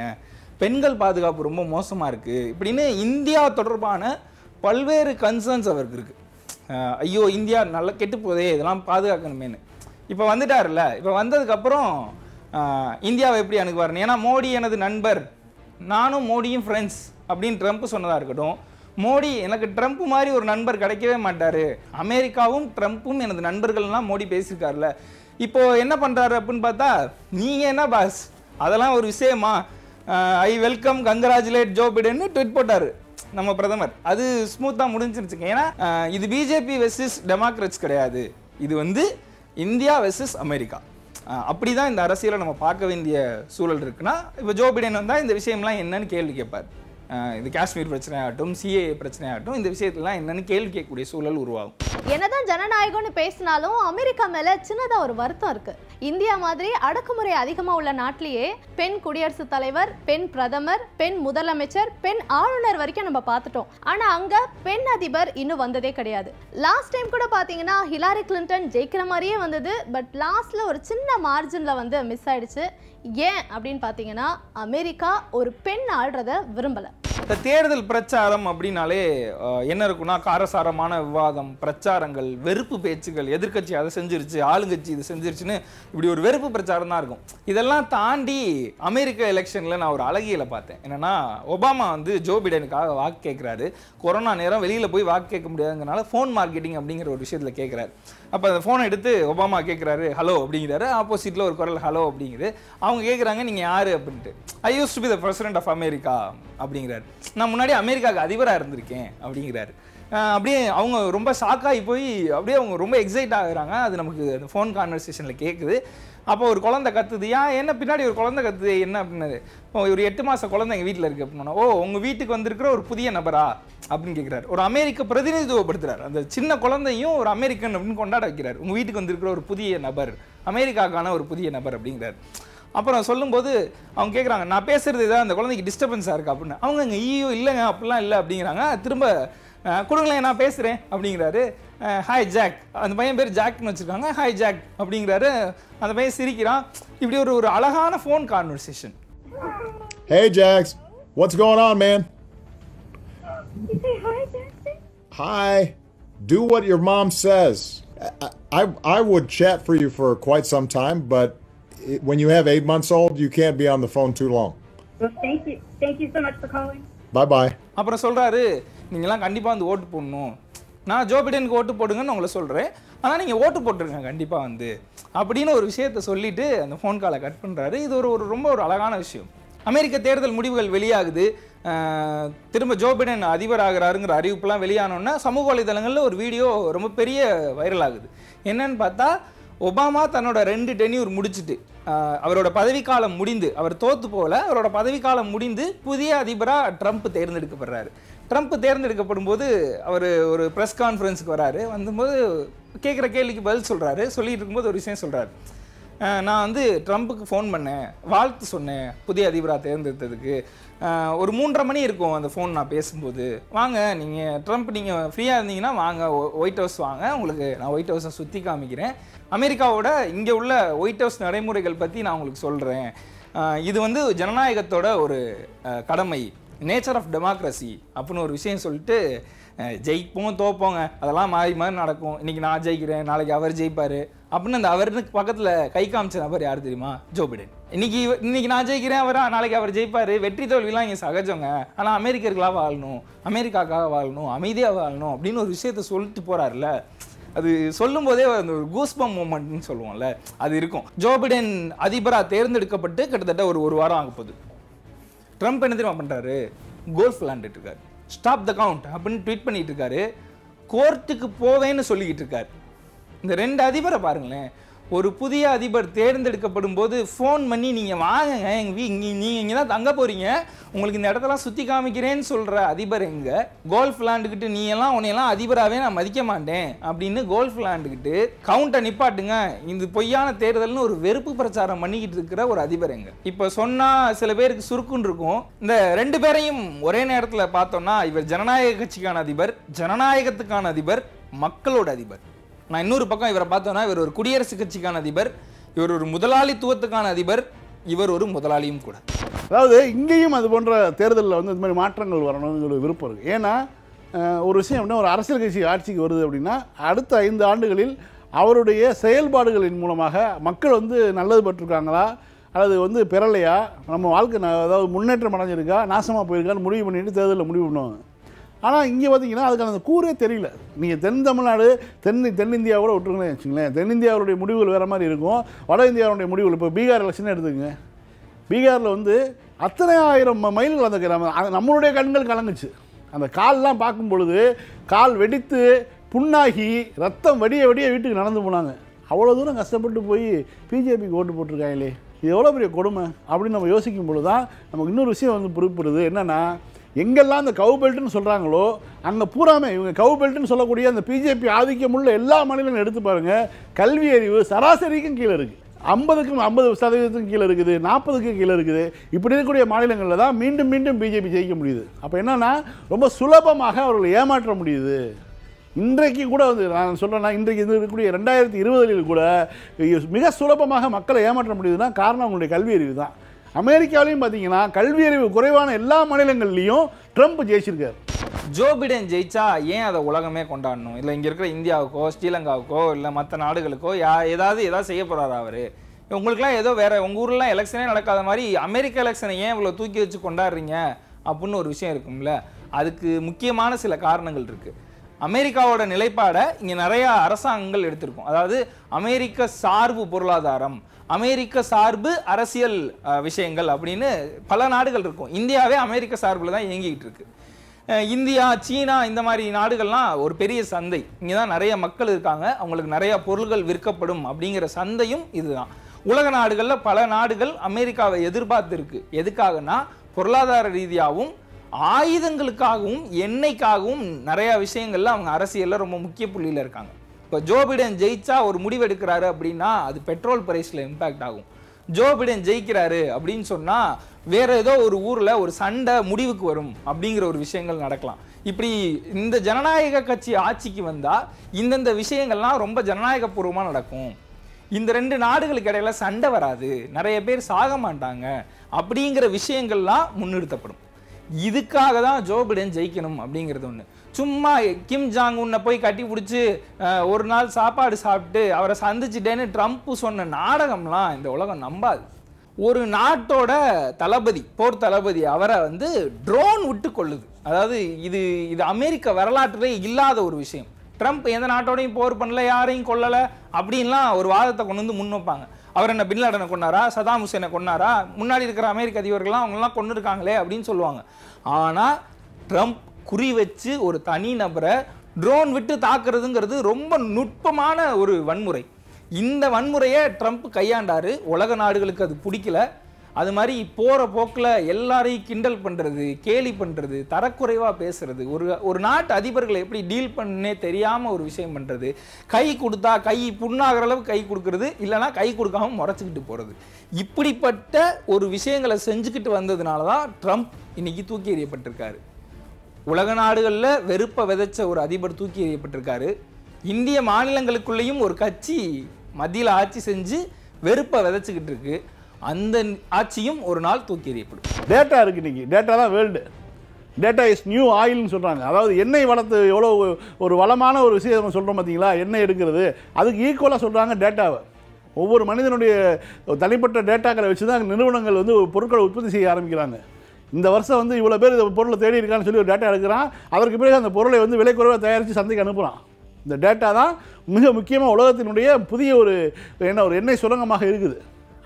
பெண்கள் பாதுகாப்பு ரொம்ப மோசமாக இருக்குது இப்படின்னு இந்தியா தொடர்பான பல்வேறு கன்சர்ன்ஸ் அவருக்கு இருக்குது ஐயோ இந்தியா நல்லா கெட்டு போதே இதெல்லாம் பாதுகாக்கணுமேனு இப்போ வந்துட்டார்ல இப்போ வந்ததுக்கப்புறம் இந்தியாவை எப்படி அணுகுவார்னு ஏன்னா மோடி எனது நண்பர் நானும் மோடியும் ஃப்ரெண்ட்ஸ் அப்படின்னு ட்ரம்ப் சொன்னதாக இருக்கட்டும் மோடி எனக்கு ட்ரம்ப் மாதிரி ஒரு நண்பர் கிடைக்கவே மாட்டார் அமெரிக்காவும் ட்ரம்ப்பும் எனது நண்பர்கள்லாம் மோடி பேசியிருக்காருல இப்போது என்ன பண்ணுறாரு அப்படின்னு பார்த்தா நீங்கள் என்ன பாஸ் அதெல்லாம் ஒரு விஷயமா ஐ வெல்கம் கங்கராஜுலேட் ஜோ பிடன்னு ட்விட் போட்டார் நம்ம பிரதமர் அது ஸ்மூத்தாக முடிஞ்சிருச்சுங்க ஏன்னா இது பிஜேபி வெர்சஸ் டெமோக்ரட்ஸ் கிடையாது இது வந்து இந்தியா வெர்சஸ் அமெரிக்கா அப்படி தான் இந்த அரசியலை நம்ம பார்க்க வேண்டிய சூழல் இருக்குன்னா இப்போ ஜோ பிடன் வந்தால் இந்த விஷயம்லாம் என்னன்னு கேள்வி கேட்பார் இது காஷ்மீர் பிரச்சனையாகட்டும் சிஏ பிரச்சனையாகட்டும் இந்த விஷயத்துலாம் என்னன்னு கேள்வி கேட்கக்கூடிய சூழல் உருவாகும்
என்னதான் ஜனநாயகம்னு பேசினாலும் அமெரிக்கா மேலே சின்னதாக ஒரு வருத்தம் இருக்குது இந்தியா மாதிரி அடக்குமுறை அதிகமாக உள்ள நாட்டிலேயே பெண் குடியரசுத் தலைவர் பெண் பிரதமர் பெண் முதலமைச்சர் பெண் ஆளுநர் வரைக்கும் நம்ம பார்த்துட்டோம் ஆனால் அங்கே பெண் அதிபர் இன்னும் வந்ததே கிடையாது லாஸ்ட் டைம் கூட பார்த்தீங்கன்னா ஹிலாரி கிளின்டன் ஜெயிக்கிற மாதிரியே வந்தது பட் லாஸ்ட்டில் ஒரு சின்ன மார்ஜின்ல வந்து மிஸ் ஆயிடுச்சு ஏன் அப்படின்னு பார்த்தீங்கன்னா அமெரிக்கா ஒரு பெண் ஆள்றத விரும்பலை
இந்த தேர்தல் பிரச்சாரம் அப்படின்னாலே என்ன இருக்குன்னா காரசாரமான விவாதம் பிரச்சாரங்கள் வெறுப்பு பேச்சுகள் எதிர்கட்சி அதை செஞ்சிருச்சு ஆளுங்கட்சி இது செஞ்சிருச்சுன்னு இப்படி ஒரு வெறுப்பு பிரச்சாரம் தான் இருக்கும் இதெல்லாம் தாண்டி அமெரிக்க எலெக்ஷனில் நான் ஒரு அழகியில் பார்த்தேன் என்னென்னா ஒபாமா வந்து ஜோ பிடனுக்காக வாக்கு கேட்குறாரு கொரோனா நேரம் வெளியில் போய் வாக்கு கேட்க முடியாதுங்கிறனால ஃபோன் மார்க்கெட்டிங் அப்படிங்கிற ஒரு விஷயத்தில் கேட்குறாரு அப்போ அந்த ஃபோனை எடுத்து ஒபாமா கேட்குறாரு ஹலோ அப்படிங்கிறாரு ஆப்போசிட்டில் ஒரு குரல் ஹலோ அப்படிங்குது அவங்க கேட்குறாங்க நீங்கள் யார் அப்படின்ட்டு I used to be the president of America அப்படிங்கிறாரு நான் முன்னாடி அமெரிக்காவுக்கு அதிபராக இருந்திருக்கேன் அப்படிங்கிறாரு அப்படியே அவங்க ரொம்ப ஷாக்காகி போய் அப்படியே அவங்க ரொம்ப எக்ஸைட் ஆகுறாங்க அது நமக்கு அந்த ஃபோன் கான்வர்சேஷனில் கேட்குது அப்போ ஒரு குழந்த கத்துது ஏன் என்ன பின்னாடி ஒரு குழந்த கத்துது என்ன அப்படின்னது ஒரு எட்டு மாத குழந்தை எங்கள் வீட்டில் இருக்குது அப்படின்னா ஓ உங்கள் வீட்டுக்கு வந்திருக்கிற ஒரு புதிய நபரா அப்படின்னு கேட்குறாரு ஒரு அமெரிக்க பிரதிநிதித்துவப்படுத்துறாரு அந்த சின்ன குழந்தையும் ஒரு அமெரிக்கன் அப்படின்னு கொண்டாட வைக்கிறார் உங்கள் வீட்டுக்கு வந்திருக்கிற ஒரு புதிய நபர் அமெரிக்காக்கான ஒரு புதிய நபர் அப்படிங்கிறார் அப்புறம் சொல்லும்போது அவங்க கேட்குறாங்க நான் பேசுகிறது இதான் அந்த குழந்தைக்கு டிஸ்டர்பன்ஸாக இருக்குது அப்படின்னு அவங்க இங்கே ஈயோ இல்லைங்க அப்படிலாம் இல்லை அப்படிங்கிறாங்க திரும்ப கொடுங்களேன் நான் பேசுகிறேன் அப்படிங்கிறாரு ஹாய் ஜாக் அந்த பையன் பேர் ஜாக்னு வச்சுருக்காங்க ஹாய் ஜாக் அப்படிங்கிறாரு அந்த பையன் சிரிக்கிறான் இப்படி ஒரு ஒரு அழகான phone conversation
hey Jacks what's on man
hi do what your mom says I, I i would chat for you for quite some time but it, when you have 8 months old you can't be on the phone too long
well thank you thank you so much for calling
bye bye அப்புறம் சொல்றாரு நீங்களாம் கண்டிப்பாக வந்து ஓட்டு போடணும் நான் Joe பிடனுக்கு ஓட்டு போடுங்கன்னு உங்களை சொல்கிறேன் ஆனால் நீங்கள் ஓட்டு போட்டுருங்க கண்டிப்பாக வந்து அப்படின்னு ஒரு விஷயத்த சொல்லிவிட்டு அந்த ஃபோன் காலை கட் பண்ணுறாரு இது ஒரு ஒரு ரொம்ப ஒரு அழகான விஷயம் அமெரிக்க தேர்தல் முடிவுகள் வெளியாகுது திரும்ப ஜோ பிடன் அதிபர் ஆகிறாருங்கிற அறிவிப்புலாம் வெளியானோன்னா சமூக வலைதளங்களில் ஒரு வீடியோ ரொம்ப பெரிய வைரல் ஆகுது என்னன்னு பார்த்தா ஒபாமா தன்னோட ரெண்டு டென்யூர் முடிச்சுட்டு அவரோட பதவிக்காலம் முடிந்து அவர் தோத்து போகல அவரோட பதவிக்காலம் முடிந்து புதிய அதிபராக ட்ரம்ப் தேர்ந்தெடுக்கப்படுறாரு ட்ரம்ப் தேர்ந்தெடுக்கப்படும் போது அவர் ஒரு ப்ரெஸ் கான்ஃபரன்ஸுக்கு வராரு வந்தும்போது கேட்குற கேள்விக்கு பதில் சொல்கிறாரு சொல்லிட்டு இருக்கும்போது ஒரு விஷயம் சொல்கிறாரு நான் வந்து ட்ரம்ப்புக்கு ஃபோன் பண்ணேன் வாழ்த்து சொன்னேன் புதிய அதிபராக தேர்ந்தெடுத்ததுக்கு ஒரு மூன்றரை மணி இருக்கும் அந்த ஃபோன் நான் பேசும்போது வாங்க நீங்கள் ட்ரம்ப் நீங்கள் ஃப்ரீயாக இருந்தீங்கன்னா வாங்க ஒயிட் ஹவுஸ் வாங்க உங்களுக்கு நான் ஒயிட் ஹவுஸை சுற்றி காமிக்கிறேன் அமெரிக்காவோட இங்கே உள்ள ஒயிட் ஹவுஸ் நடைமுறைகள் பற்றி நான் உங்களுக்கு சொல்கிறேன் இது வந்து ஜனநாயகத்தோட ஒரு கடமை நேச்சர் ஆஃப் டெமோக்ரஸி அப்படின்னு ஒரு விஷயம் சொல்லிட்டு ஜெயிப்போம் தோப்போங்க அதெல்லாம் மாறி மாறி நடக்கும் இன்னைக்கு நான் ஜெயிக்கிறேன் நாளைக்கு அவர் ஜெயிப்பார் அப்படின்னு அந்த அவருக்கு பக்கத்தில் கை காமிச்ச நபர் யார் தெரியுமா ஜோ பிடன் இன்னைக்கு இன்னைக்கு நான் ஜெயிக்கிறேன் அவரா நாளைக்கு அவர் ஜெயிப்பார் வெற்றி தோல்விலாம் இங்கே சகஜங்க ஆனால் அமெரிக்கர்களாக வாழணும் அமெரிக்காக்காக வாழணும் அமைதியாக வாழணும் அப்படின்னு ஒரு விஷயத்த சொல்லிட்டு போகிறாருல்ல அது சொல்லும் போதே அந்த ஒரு கூஸ்பம் மூமெண்ட்னு சொல்லுவோம்ல அது இருக்கும் ஜோ பிடன் அதிபராக தேர்ந்தெடுக்கப்பட்டு கிட்டத்தட்ட ஒரு ஒரு வாரம் ஆகப்போகுது ட்ரம்ப் என்ன தெரியுமா பண்ணுறாரு கோல்ஃப் விளாண்டுட்டு இருக்காரு ஸ்டாப் த கவுண்ட் அப்படின்னு ட்வீட் பண்ணிட்டு இருக்காரு கோர்ட்டுக்கு போவேன்னு சொல்லிக்கிட்டு இருக்காரு இந்த ரெண்டு அதிபரை பாருங்களேன் ஒரு புதிய அதிபர் தேர்ந்தெடுக்கப்படும் போது ஃபோன் பண்ணி நீங்கள் வாங்குங்க எங்கள் வீ இங்கே நீங்கள் இங்கே தான் தங்க போகிறீங்க உங்களுக்கு இந்த இடத்தெல்லாம் சுற்றி காமிக்கிறேன்னு சொல்கிற அதிபர் எங்கே கோல்ஃப் லாண்டுக்கிட்டு நீ எல்லாம் உன்னையெல்லாம் அதிபராகவே நான் மதிக்க மாட்டேன் அப்படின்னு கோல்ஃப் லாண்டுக்கிட்டு கவுண்டை நிப்பாட்டுங்க இந்த பொய்யான தேர்தல்னு ஒரு வெறுப்பு பிரச்சாரம் பண்ணிக்கிட்டு இருக்கிற ஒரு அதிபர் எங்கே இப்போ சொன்னால் சில பேருக்கு சுருக்குன்னு இருக்கும் இந்த ரெண்டு பேரையும் ஒரே நேரத்தில் பார்த்தோன்னா இவர் ஜனநாயக கட்சிக்கான அதிபர் ஜனநாயகத்துக்கான அதிபர் மக்களோட அதிபர் நான் இன்னொரு பக்கம் இவரை பார்த்தோன்னா இவர் ஒரு குடியரசு கட்சிக்கான அதிபர் இவர் ஒரு முதலாளித்துவத்துக்கான அதிபர் இவர் ஒரு முதலாளியும் கூட
அதாவது இங்கேயும் அது போன்ற தேர்தலில் வந்து இது மாதிரி மாற்றங்கள் வரணும்னு ஒரு விருப்பம் இருக்குது ஏன்னா ஒரு விஷயம் அப்படின்னா ஒரு அரசியல் கட்சி ஆட்சிக்கு வருது அப்படின்னா அடுத்த ஐந்து ஆண்டுகளில் அவருடைய செயல்பாடுகளின் மூலமாக மக்கள் வந்து நல்லது பட்டிருக்காங்களா அல்லது வந்து பெறலையா நம்ம வாழ்க்கை அதாவது முன்னேற்றம் அடைஞ்சிருக்கா நாசமாக போயிருக்கான்னு முடிவு பண்ணிட்டு தேர்தலில் முடிவு பண்ணுவாங்க ஆனால் இங்கே பார்த்தீங்கன்னா அதுக்கான அந்த கூறே தெரியல நீங்கள் தென் தமிழ்நாடு தென் தென்னிந்தியாவோட விட்டுருங்களேன் வச்சுங்களேன் தென்னிந்தியாவுடைய முடிவுகள் வேறு மாதிரி இருக்கும் வட இந்தியாவுடைய முடிவுகள் இப்போ பீகார் எலெக்ஷன் எடுத்துக்கங்க பீகாரில் வந்து அத்தனை ஆயிரம் மைல்கள் அது நம்மளுடைய கண்கள் கலங்குச்சு அந்த கால்லாம் பார்க்கும் பொழுது கால் வெடித்து புண்ணாகி ரத்தம் வடிய வடிய வீட்டுக்கு நடந்து போனாங்க அவ்வளோ தூரம் கஷ்டப்பட்டு போய் பிஜேபிக்கு ஓட்டு போட்டிருக்காங்களே இது எவ்வளோ பெரிய கொடுமை அப்படின்னு நம்ம யோசிக்கும் பொழுது தான் நமக்கு இன்னொரு விஷயம் வந்து புரிப்படுது என்னென்னா எங்கெல்லாம் அந்த கவு பெல்ட்னு சொல்கிறாங்களோ அங்கே பூராமே இவங்க கவு பெல்ட்னு சொல்லக்கூடிய அந்த பிஜேபி ஆதிக்கம் உள்ள எல்லா மாநிலங்களும் எடுத்து பாருங்கள் கல்வி அறிவு சராசரிக்கும் கீழே இருக்குது ஐம்பதுக்கும் ஐம்பது சதவீதத்துக்கும் கீழே இருக்குது நாற்பதுக்கும் கீழே இருக்குது இப்படி இருக்கக்கூடிய மாநிலங்களில் தான் மீண்டும் மீண்டும் பிஜேபி ஜெயிக்க முடியுது அப்போ என்னென்னா ரொம்ப சுலபமாக அவர்களை ஏமாற்ற முடியுது இன்றைக்கு கூட வந்து நான் சொல்கிறேன்னா இன்றைக்கு இது இருக்கக்கூடிய ரெண்டாயிரத்தி இருபதில் கூட மிக சுலபமாக மக்களை ஏமாற்ற முடியுதுன்னா காரணம் அவங்களுடைய கல்வி அறிவு தான் அமெரிக்காவிலையும் பார்த்தீங்கன்னா கல்வி அறிவு குறைவான எல்லா மாநிலங்கள்லையும் ட்ரம்ப் ஜெயிச்சிருக்காரு ஜோ பிடன் ஜெயிச்சா
ஏன் அதை உலகமே கொண்டாடணும் இல்லை இங்கே இருக்கிற இந்தியாவுக்கோ ஸ்ரீலங்காவுக்கோ இல்லை மற்ற நாடுகளுக்கோ யா ஏதாவது ஏதாவது செய்ய போகிறாரா அவர் உங்களுக்குலாம் ஏதோ வேறு உங்கள் ஊர்லாம் எலெக்ஷனே நடக்காத மாதிரி அமெரிக்க எலெக்ஷனை ஏன் இவ்வளோ தூக்கி வச்சு கொண்டாடுறீங்க அப்படின்னு ஒரு விஷயம் இருக்கும்ல அதுக்கு முக்கியமான சில காரணங்கள் இருக்குது அமெரிக்காவோட நிலைப்பாடை இங்கே நிறையா அரசாங்கங்கள் எடுத்திருக்கும் அதாவது அமெரிக்க சார்பு பொருளாதாரம் அமெரிக்க சார்பு அரசியல் விஷயங்கள் அப்படின்னு பல நாடுகள் இருக்கும் இந்தியாவே அமெரிக்க சார்பில் தான் இயங்கிக்கிட்டு இருக்கு இந்தியா சீனா இந்த மாதிரி நாடுகள்லாம் ஒரு பெரிய சந்தை இங்கே தான் நிறைய மக்கள் இருக்காங்க அவங்களுக்கு நிறைய பொருள்கள் விற்கப்படும் அப்படிங்கிற சந்தையும் இதுதான் உலக நாடுகளில் பல நாடுகள் அமெரிக்காவை எதிர்பார்த்துருக்கு எதுக்காகனா பொருளாதார ரீதியாகவும் ஆயுதங்களுக்காகவும் எண்ணெய்க்காகவும் நிறையா விஷயங்கள்ல அவங்க அரசியலில் ரொம்ப முக்கிய புள்ளியில் இருக்காங்க இப்போ ஜோ பிடன் ஜெயிச்சா ஒரு முடிவு எடுக்கிறாரு அப்படின்னா அது பெட்ரோல் பிரைஸில் இம்பேக்ட் ஆகும் ஜோ பிடன் ஜெயிக்கிறாரு அப்படின்னு சொன்னால் வேற ஏதோ ஒரு ஊரில் ஒரு சண்டை முடிவுக்கு வரும் அப்படிங்கிற ஒரு விஷயங்கள் நடக்கலாம் இப்படி இந்த ஜனநாயக கட்சி ஆட்சிக்கு வந்தால் இந்தந்த விஷயங்கள்லாம் ரொம்ப ஜனநாயகபூர்வமாக நடக்கும் இந்த ரெண்டு நாடுகளுக்கு இடையில சண்டை வராது நிறைய பேர் சாக மாட்டாங்க அப்படிங்கிற விஷயங்கள்லாம் முன்னிறுத்தப்படும் இதுக்காக தான் ஜோ பிடன் ஜெயிக்கணும் அப்படிங்கிறது ஒன்று சும்மா கிம் ஜாங் உன்னை போய் கட்டி பிடிச்சி ஒரு நாள் சாப்பாடு சாப்பிட்டு அவரை சந்திச்சிட்டேன்னு ட்ரம்ப் சொன்ன நாடகம்லாம் இந்த உலகம் நம்பாது ஒரு நாட்டோட தளபதி போர் தளபதி அவரை வந்து ட்ரோன் விட்டு கொள்ளுது அதாவது இது இது அமெரிக்க வரலாற்றிலே இல்லாத ஒரு விஷயம் ட்ரம்ப் எந்த நாட்டோடையும் போர் பண்ணல யாரையும் கொல்லலை அப்படின்லாம் ஒரு வாதத்தை கொண்டு வந்து முன் வைப்பாங்க அவர் என்ன பின்லாடனை கொண்டாரா சதாம் ஹுசேனை கொண்டாரா முன்னாடி இருக்கிற அமெரிக்க அதிபர்கள்லாம் அவங்களாம் கொண்டு இருக்காங்களே அப்படின்னு சொல்லுவாங்க ஆனால் ட்ரம்ப் குறி வச்சு ஒரு தனி நபரை ட்ரோன் விட்டு தாக்குறதுங்கிறது ரொம்ப நுட்பமான ஒரு வன்முறை இந்த வன்முறையை ட்ரம்ப் கையாண்டாரு உலக நாடுகளுக்கு அது பிடிக்கல அது மாதிரி போகிற போக்கில் எல்லாரையும் கிண்டல் பண்ணுறது கேலி பண்ணுறது தரக்குறைவாக பேசுறது ஒரு ஒரு நாட்டு அதிபர்களை எப்படி டீல் பண்ணே தெரியாமல் ஒரு விஷயம் பண்ணுறது கை கொடுத்தா கை புண்ணாகிற அளவுக்கு கை கொடுக்கறது இல்லைனா கை கொடுக்காம முறைச்சிக்கிட்டு போகிறது இப்படிப்பட்ட ஒரு விஷயங்களை செஞ்சுக்கிட்டு வந்ததுனால தான் ட்ரம்ப் இன்றைக்கி தூக்கி எறியப்பட்டிருக்காரு உலக நாடுகளில் வெறுப்பை விதைச்ச ஒரு அதிபர் தூக்கி எறியப்பட்டிருக்காரு இந்திய மாநிலங்களுக்குள்ளேயும் ஒரு கட்சி மத்தியில் ஆட்சி
செஞ்சு வெறுப்பை விதைச்சிக்கிட்டு இருக்கு அந்த ஆட்சியும் ஒரு நாள் தூக்கி எறியப்படும் டேட்டா இருக்கு இன்னைக்கு டேட்டா தான் வேர்ல்டு டேட்டா இஸ் நியூ ஆயில்னு சொல்கிறாங்க அதாவது எண்ணெய் வளத்து எவ்வளோ ஒரு வளமான ஒரு விஷயம் சொல்கிறோம் பார்த்தீங்களா எண்ணெய் எடுக்கிறது அதுக்கு ஈக்குவலாக சொல்கிறாங்க டேட்டாவை ஒவ்வொரு மனிதனுடைய தனிப்பட்ட டேட்டாக்களை வச்சு தான் நிறுவனங்கள் வந்து பொருட்களை உற்பத்தி செய்ய ஆரம்பிக்கிறாங்க இந்த வருஷம் வந்து இவ்வளோ பேர் இந்த பொருளை தேடி இருக்கான்னு சொல்லி ஒரு டேட்டா எடுக்கிறான் அதற்கு பிறகு அந்த பொருளை வந்து விலை குறைவாக தயாரித்து சந்தைக்கு அனுப்புகிறான் இந்த டேட்டா தான் மிக முக்கியமாக உலகத்தினுடைய புதிய ஒரு என்ன ஒரு எண்ணெய் சுரங்கமாக இருக்குது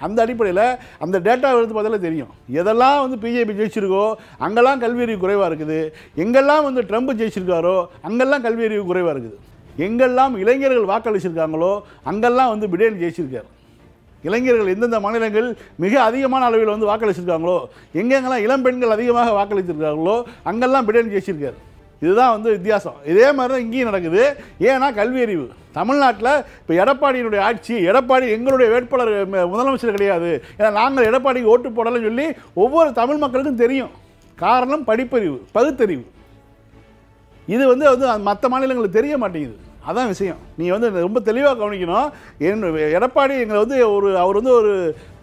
அந்த அடிப்படையில் அந்த டேட்டா எடுத்து பார்த்தாலே தெரியும் எதெல்லாம் வந்து பிஜேபி ஜெயிச்சிருக்கோ அங்கெல்லாம் கல்வி அறிவு குறைவாக இருக்குது எங்கெல்லாம் வந்து ட்ரம்ப் ஜெயிச்சிருக்காரோ அங்கெல்லாம் கல்வி அறிவு குறைவாக இருக்குது எங்கெல்லாம் இளைஞர்கள் வாக்களிச்சிருக்காங்களோ அங்கெல்லாம் வந்து பிடேன் ஜெயிச்சிருக்காரு இளைஞர்கள் எந்தெந்த மாநிலங்கள் மிக அதிகமான அளவில் வந்து வாக்களிச்சிருக்காங்களோ எங்கெங்கெல்லாம் இளம் பெண்கள் அதிகமாக வாக்களிச்சிருக்காங்களோ அங்கெல்லாம் பிடன் ஜெயிச்சிருக்கார் இதுதான் வந்து வித்தியாசம் இதே மாதிரி தான் இங்கேயும் நடக்குது ஏன்னா கல்வி அறிவு தமிழ்நாட்டில் இப்போ எடப்பாடியினுடைய ஆட்சி எடப்பாடி எங்களுடைய வேட்பாளர் முதலமைச்சர் கிடையாது ஏன்னா நாங்கள் எடப்பாடிக்கு ஓட்டு போடலன்னு சொல்லி ஒவ்வொரு தமிழ் மக்களுக்கும் தெரியும் காரணம் படிப்பறிவு பகுத்தறிவு இது வந்து மற்ற மாநிலங்களுக்கு தெரிய மாட்டேங்குது அதான் விஷயம் நீ வந்து ரொம்ப தெளிவாக கவனிக்கணும் என் எடப்பாடி எங்களை வந்து ஒரு அவர் வந்து ஒரு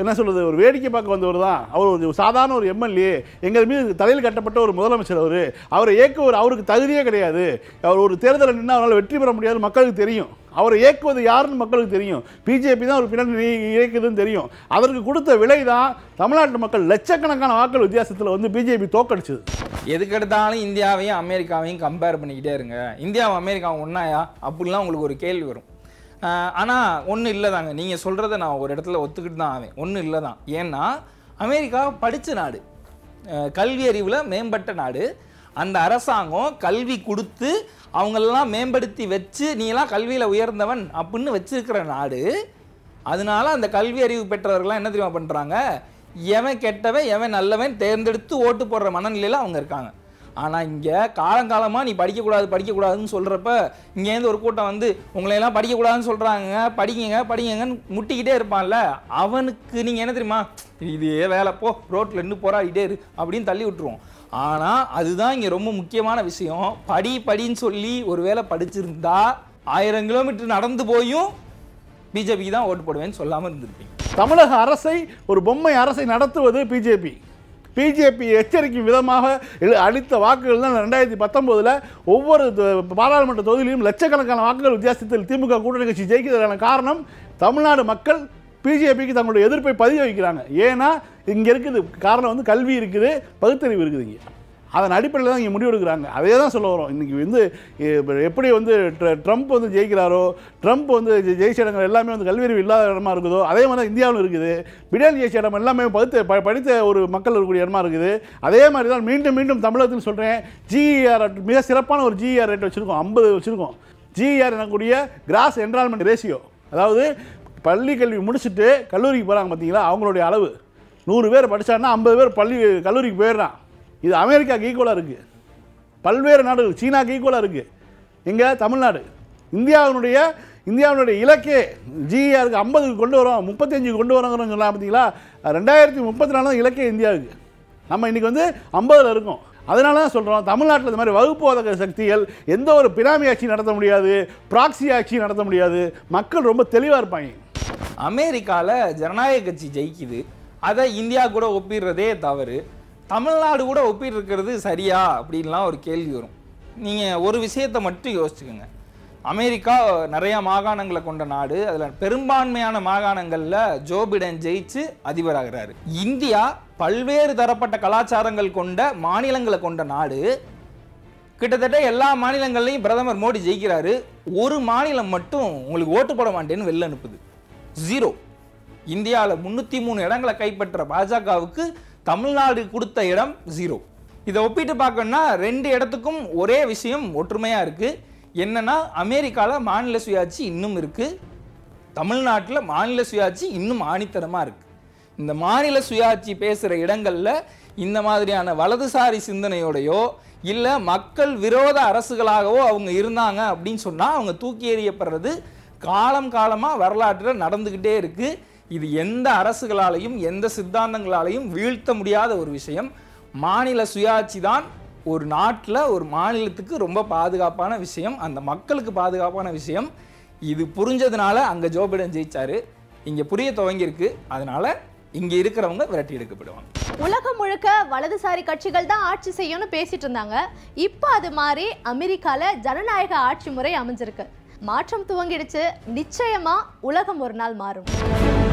என்ன சொல்கிறது ஒரு வேடிக்கை பார்க்க வந்தவர் தான் அவர் ஒரு சாதாரண ஒரு எம்எல்ஏ எங்கள் மீது தலையில் கட்டப்பட்ட ஒரு முதலமைச்சர் அவர் அவரை ஏற்க ஒரு அவருக்கு தகுதியே கிடையாது அவர் ஒரு தேர்தலில் நின்று அவரால் வெற்றி பெற முடியாது மக்களுக்கு தெரியும் அவரை இயக்குவது யாருன்னு மக்களுக்கு தெரியும் பிஜேபி தான் அவர் பின்னாடி இயக்குதுன்னு தெரியும் அதற்கு கொடுத்த விலை தான் தமிழ்நாட்டு மக்கள் லட்சக்கணக்கான வாக்கள் வித்தியாசத்தில் வந்து பிஜேபி தோக்கடிச்சது
எதுக்கெடுத்தாலும் இந்தியாவையும் அமெரிக்காவையும் கம்பேர் பண்ணிக்கிட்டே இருங்க இந்தியாவும் அமெரிக்காவும் ஒன்றாயா அப்படிலாம் உங்களுக்கு ஒரு கேள்வி வரும் ஆனால் ஒன்றும் இல்லை தாங்க நீங்கள் சொல்கிறத நான் ஒரு இடத்துல ஒத்துக்கிட்டு தான் ஆவேன் ஒன்றும் இல்லை தான் ஏன்னா அமெரிக்கா படித்த நாடு கல்வி அறிவில் மேம்பட்ட நாடு அந்த அரசாங்கம் கல்வி கொடுத்து அவங்களெல்லாம் மேம்படுத்தி வச்சு நீலாம் கல்வியில் உயர்ந்தவன் அப்படின்னு வச்சிருக்கிற நாடு அதனால அந்த கல்வி அறிவு பெற்றவர்கள்லாம் என்ன தெரியுமா பண்ணுறாங்க எவன் கெட்டவன் எவன் நல்லவன் தேர்ந்தெடுத்து ஓட்டு போடுற மனநிலையில் அவங்க இருக்காங்க ஆனால் இங்கே காலங்காலமாக நீ படிக்கக்கூடாது படிக்கக்கூடாதுன்னு சொல்கிறப்ப இங்கேருந்து ஒரு கூட்டம் வந்து உங்களையெல்லாம் படிக்கக்கூடாதுன்னு சொல்கிறாங்க படிங்க படிங்கன்னு முட்டிக்கிட்டே இருப்பான்ல அவனுக்கு நீங்கள் என்ன தெரியுமா இதே வேலை போ ரோட்டில் நின்று போராடிட்டே இரு அப்படின்னு தள்ளி விட்டுருவோம் ஆனால் அதுதான் இங்கே ரொம்ப முக்கியமான விஷயம் படி படின்னு சொல்லி ஒருவேளை படிச்சிருந்தா ஆயிரம் கிலோமீட்டர் நடந்து போயும் பிஜேபிக்கு தான் ஓட்டு போடுவேன்னு
சொல்லாமல் இருந்திருப்பீங்க தமிழக அரசை ஒரு பொம்மை அரசை நடத்துவது பிஜேபி பிஜேபி எச்சரிக்கும் விதமாக அளித்த வாக்குகள் தான் ரெண்டாயிரத்தி பத்தொம்போதில் ஒவ்வொரு பாராளுமன்ற தொகுதியிலும் லட்சக்கணக்கான வாக்குகள் வித்தியாசத்தில் திமுக கூட்டணி கட்சி ஜெயிக்கிறதுக்கான காரணம் தமிழ்நாடு மக்கள் பிஜேபிக்கு தங்களுடைய எதிர்ப்பை பதிய வைக்கிறாங்க ஏன்னா இங்கே இருக்குது காரணம் வந்து கல்வி இருக்குது பகுத்தறிவு இருக்குது இங்கே அதன் அடிப்படையில் தான் இங்கே முடிவெடுக்கிறாங்க அதே தான் சொல்ல வரோம் இன்றைக்கி வந்து எப்படி வந்து ட்ரம்ப் வந்து ஜெயிக்கிறாரோ ட்ரம்ப் வந்து ஜெயிச்ச இடங்கள் எல்லாமே வந்து கல்வியறிவு இல்லாத இடமா இருக்குதோ அதே மாதிரி தான் இந்தியாவில் இருக்குது பிடல் ஜெயிச்ச இடம் எல்லாமே படுத்த படித்த ஒரு மக்கள் இருக்கக்கூடிய இடமா இருக்குது அதே மாதிரி தான் மீண்டும் மீண்டும் தமிழகத்தில் சொல்கிறேன் ஜிஇஆர் e மிக சிறப்பான ஒரு ஜிஇஆர் ரேட் e வச்சுருக்கோம் ஐம்பது வச்சுருக்கோம் ஜிஇஆர் e எனக்கூடிய கிராஸ் என்ரால்மெண்ட் ரேஷியோ அதாவது பள்ளி கல்வி முடிச்சுட்டு கல்லூரிக்கு போகிறாங்க பார்த்தீங்களா அவங்களுடைய அளவு நூறு பேர் படித்தாங்கன்னா ஐம்பது பேர் பள்ளி கல்லூரிக்கு போயிடுறான் இது அமெரிக்காவுக்கு ஈக்குவலாக இருக்குது பல்வேறு நாடுகள் சீனாவுக்கு ஈக்குவலாக இருக்குது எங்கே தமிழ்நாடு இந்தியாவினுடைய இந்தியாவினுடைய இலக்கே ஜிஆருக்கு e ஐம்பதுக்கு கொண்டு வரோம் முப்பத்தஞ்சுக்கு கொண்டு வரோங்கிறோம் சொன்னால் பார்த்தீங்களா ரெண்டாயிரத்தி முப்பத்தி நாலு தான் இலக்கே இந்தியாவுக்கு நம்ம இன்றைக்கி வந்து ஐம்பதில் இருக்கோம் அதனால தான் சொல்கிறோம் தமிழ்நாட்டில் இந்த மாதிரி வகுப்புவாத சக்திகள் எந்த ஒரு பிராமி ஆட்சியும் நடத்த முடியாது ப்ராக்சி ஆட்சியும் நடத்த முடியாது மக்கள் ரொம்ப தெளிவாக இருப்பாங்க அமெரிக்காவில் ஜனநாயக கட்சி ஜெயிக்குது அதை இந்தியா கூட ஒப்பிடுறதே தவறு
தமிழ்நாடு கூட ஒப்பிட்டுருக்கிறது சரியா அப்படின்லாம் ஒரு கேள்வி வரும் நீங்கள் ஒரு விஷயத்தை மட்டும் யோசிச்சுக்கோங்க அமெரிக்கா நிறையா மாகாணங்களை கொண்ட நாடு அதில் பெரும்பான்மையான மாகாணங்களில் ஜோ பிடன் ஜெயிச்சு அதிபராகிறாரு இந்தியா பல்வேறு தரப்பட்ட கலாச்சாரங்கள் கொண்ட மாநிலங்களை கொண்ட நாடு கிட்டத்தட்ட எல்லா மாநிலங்கள்லையும் பிரதமர் மோடி ஜெயிக்கிறாரு ஒரு மாநிலம் மட்டும் உங்களுக்கு ஓட்டு போட மாட்டேன்னு வெளில அனுப்புது ஜீரோ இந்தியாவில் முன்னூற்றி மூணு இடங்களை கைப்பற்ற பாஜகவுக்கு தமிழ்நாடு கொடுத்த இடம் ஜீரோ இதை ஒப்பிட்டு பார்க்கணும்னா ரெண்டு இடத்துக்கும் ஒரே விஷயம் ஒற்றுமையாக இருக்குது என்னென்னா அமெரிக்காவில் மாநில சுயாட்சி இன்னும் இருக்குது தமிழ்நாட்டில் மாநில சுயாட்சி இன்னும் ஆணித்தரமாக இருக்குது இந்த மாநில சுயாட்சி பேசுகிற இடங்களில் இந்த மாதிரியான வலதுசாரி சிந்தனையோடையோ இல்லை மக்கள் விரோத அரசுகளாகவோ அவங்க இருந்தாங்க அப்படின்னு சொன்னால் அவங்க தூக்கி எறியப்படுறது காலம் காலமாக வரலாற்றில் நடந்துக்கிட்டே இருக்குது இது எந்த அரசுகளாலையும் எந்த சித்தாந்தங்களாலையும் வீழ்த்த முடியாத ஒரு விஷயம் மாநில சுயாட்சி தான் ஒரு நாட்டில் ஒரு மாநிலத்துக்கு ரொம்ப பாதுகாப்பான விஷயம் அந்த மக்களுக்கு பாதுகாப்பான விஷயம் இது புரிஞ்சதுனால அங்கே ஜோ பைடன் ஜெயிச்சார் இங்கே புரிய துவங்கியிருக்கு அதனால் இங்கே இருக்கிறவங்க விரட்டி எடுக்கப்படுவாங்க
உலகம் முழுக்க வலதுசாரி கட்சிகள் தான் ஆட்சி செய்யணும்னு பேசிட்டு இருந்தாங்க இப்போ அது மாதிரி அமெரிக்காவில் ஜனநாயக ஆட்சி முறை அமைஞ்சிருக்கு மாற்றம் துவங்கிடுச்சு நிச்சயமா உலகம் ஒரு நாள் மாறும்